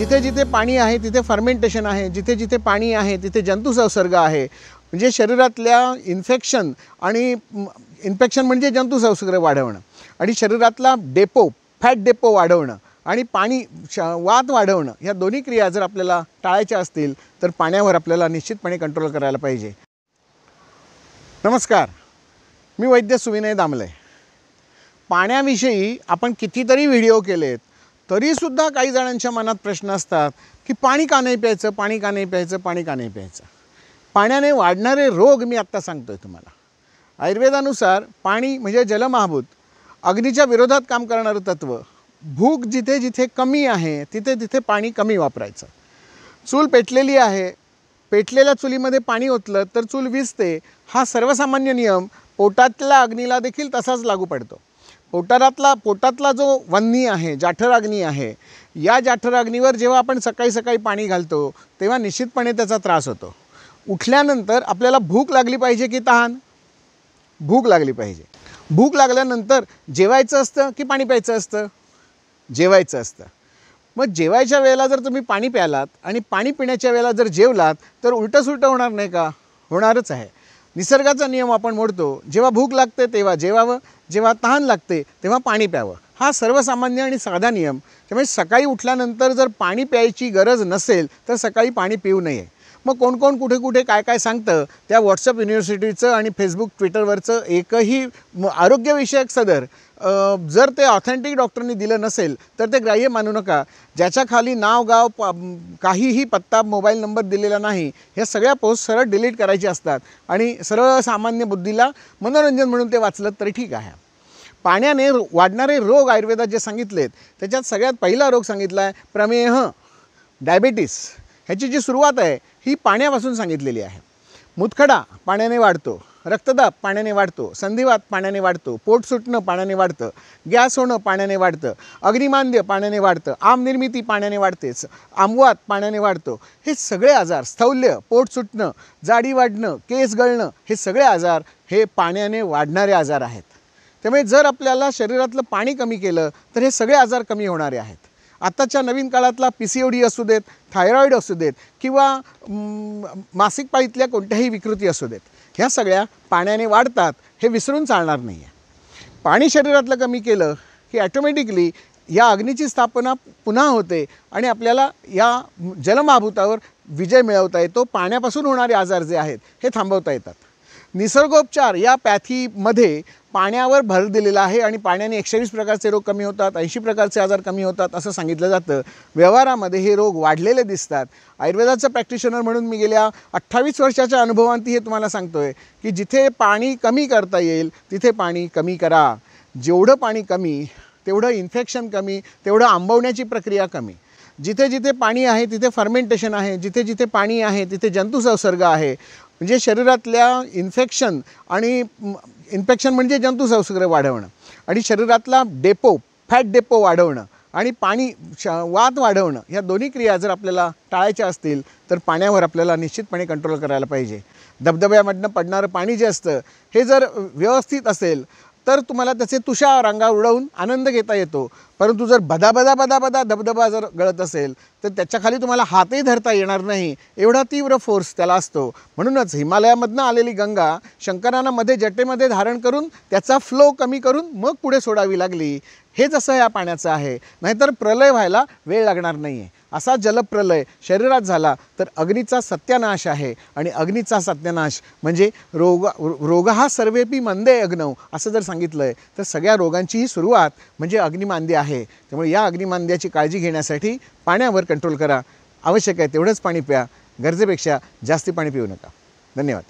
जिथे जिथे पाणी आहे तिथे फर्मेंटेशन आहे जिथे जिथे पाणी आहे तिथे जंतुसंसर्ग आहे म्हणजे शरीरातल्या इन्फेक्शन आणि इन्फेक्शन म्हणजे जंतुसंसर्ग वाढवणं आणि शरीरातला डेपो फॅट डेपो वाढवणं आणि पाणी श वात वाढवणं ह्या दोन्ही क्रिया जर आपल्याला टाळायच्या असतील तर पाण्यावर आपल्याला निश्चितपणे कंट्रोल करायला पाहिजे नमस्कार मी वैद्य सुविनय दामले पाण्याविषयी आपण कितीतरी व्हिडिओ केलेत तरीसुद्धा काही जणांच्या मनात प्रश्न असतात की पाणी का नाही प्यायचं पाणी का नाही प्यायचं पाणी का नाही प्यायचं पाण्याने वाढणारे रोग मी आत्ता सांगतो आहे तुम्हाला आयुर्वेदानुसार पाणी म्हणजे जलमहाभूत अग्नीच्या विरोधात काम करणारं तत्त्व भूक जिथे जिथे कमी आहे तिथे तिथे पाणी कमी वापरायचं चूल पेटलेली आहे पेटलेल्या चुलीमध्ये पाणी ओतलं तर चूल विजते हा सर्वसामान्य नियम पोटातल्या अग्नीला देखील तसाच लागू पडतो पोटारातला पोटातला जो वन्नी आहे जाठराग्नी आहे या जाठराग्नीवर जेव्हा आपण सकाळी सकाळी पाणी घालतो तेव्हा निश्चितपणे त्याचा त्रास होतो उठल्यानंतर आपल्याला भूक लागली पाहिजे की तहान भूक लागली पाहिजे भूक लागल्यानंतर जेवायचं असतं की पाणी प्यायचं असतं जेवायचं असतं मग जेवायच्या वेळेला जर तुम्ही पाणी प्यालात आणि पाणी पिण्याच्या वेळेला जर जेवलात तर सुलटं होणार नाही का होणारच आहे निसर्गाचा नियम आपण मोडतो जेव्हा भूक लागते तेव्हा जेवावं जेव्हा तहान लागते तेव्हा पाणी प्यावं हा सर्वसामान्य आणि साधा नियम त्यामुळे सकाळी उठल्यानंतर जर पाणी प्यायची गरज नसेल तर सकाळी पाणी पिऊ नये मग कोण कोण कुठे कुठे काय काय सांगतं त्या व्हॉट्सअप युनिव्हर्सिटीचं आणि फेसबुक ट्विटरवरचं एकही आरोग्यविषयक सदर जर ते ऑथेंटिक डॉक्टरनी दिलं नसेल तर ते ग्राह्य मानू नका ज्याच्या खाली नाव गाव प काहीही पत्ता मोबाईल नंबर दिलेला नाही ह्या सगळ्या पोस्ट सरळ डिलीट करायची असतात आणि सरळ सामान्य बुद्धीला मनोरंजन म्हणून ते वाचलं तरी ठीक आहे पाण्याने वाढणारे रोग आयुर्वेदात जे सांगितलेत त्याच्यात सगळ्यात पहिला रोग सांगितला आहे प्रमेह डायबेटीस ह्याची जी सुरुवात आहे ही पाण्यापासून सांगितलेली आहे मुतखडा पाण्याने वाढतो रक्तदाब पाण्याने वाढतो संधिवात पाण्याने वाढतो पोट सुटणं पाण्याने वाढतं गॅस होणं पाण्याने वाढतं अग्निमांद्य पाण्याने वाढतं आमनिर्मिती पाण्याने वाढतेच आमवात पाण्याने वाढतो हे सगळे आजार स्थौल्य पोट सुटणं जाडी वाढणं केस गळणं हे सगळे आजार हे पाण्याने वाढणारे आजार आहेत त्यामुळे जर आपल्याला शरीरातलं पाणी कमी केलं तर हे सगळे आजार कमी होणारे आहेत आत्ताच्या नवीन काळातला पी सी ओ डी असू देत थायरॉईड असू देत किंवा मासिक पाळीतल्या कोणत्याही विकृती असू देत ह्या सगळ्या पाण्याने वाढतात हे विसरून चालणार नाही आहे पाणी शरीरातलं कमी केलं की ॲटोमॅटिकली या अग्नीची स्थापना पुन्हा होते आणि आपल्याला या जलमाभूतावर विजय मिळवता येतो पाण्यापासून होणारे आजार जे आहेत हे थांबवता येतात निसर्गोपचार या पॅथीमध्ये पाण्यावर भर दिलेला आहे आणि पाण्याने एकशेवीस प्रकारचे रोग कमी होतात ऐंशी प्रकारचे आजार कमी होतात असं सांगितलं जातं व्यवहारामध्ये हे रोग वाढलेले दिसतात आयुर्वेदाचं प्रॅक्टिशनर म्हणून मी गेल्या अठ्ठावीस वर्षाच्या अनुभवांती हे तुम्हाला सांगतो आहे की जिथे पाणी कमी करता येईल तिथे पाणी कमी करा जेवढं पाणी कमी तेवढं इन्फेक्शन कमी तेवढं आंबवण्याची प्रक्रिया कमी जिथे जिथे पाणी आहे तिथे फर्मेंटेशन आहे जिथे जिथे पाणी आहे तिथे जंतुसंसर्ग आहे म्हणजे शरीरातल्या इन्फेक्शन आणि इन्फेक्शन म्हणजे जंतुसंसर्ग वाढवणं आणि शरीरातला डेपो फॅट डेपो वाढवणं आणि पाणी श वात वाढवणं ह्या दोन्ही क्रिया जर आपल्याला टाळायच्या असतील तर पाण्यावर आपल्याला निश्चितपणे कंट्रोल करायला पाहिजे धबधब्यामधनं पडणारं पाणी जे असतं हे जर व्यवस्थित असेल तर तुम्हाला त्याचे तुषार रांगा उडवून आनंद घेता येतो परंतु जर बदा बदा बदा बदा धबधबा जर गळत असेल तर त्याच्याखाली तुम्हाला हातही धरता येणार नाही एवढा तीव्र फोर्स त्याला असतो म्हणूनच हिमालयामधनं आलेली गंगा शंकरानामध्ये जटेमध्ये धारण करून त्याचा फ्लो कमी करून मग पुढे सोडावी लागली हे जसं या पाण्याचं आहे नाहीतर प्रलय व्हायला वेळ लागणार नाही आहे असा जलप्रलय शरीरात झाला तर अग्नीचा सत्यानाश आहे आणि अग्नीचा सत्यानाश म्हणजे रोग रोग हा सर्वेपी मंदे अग्नव असं जर सांगितलं आहे तर सगळ्या रोगांचीही सुरुवात म्हणजे अग्निमांदी आहे त्यामुळे या अग्निमांद्याची काळजी घेण्यासाठी पाण्यावर कंट्रोल करा आवश्यक आहे तेवढंच पाणी प्या गरजेपेक्षा जास्ती पाणी पिऊ नका धन्यवाद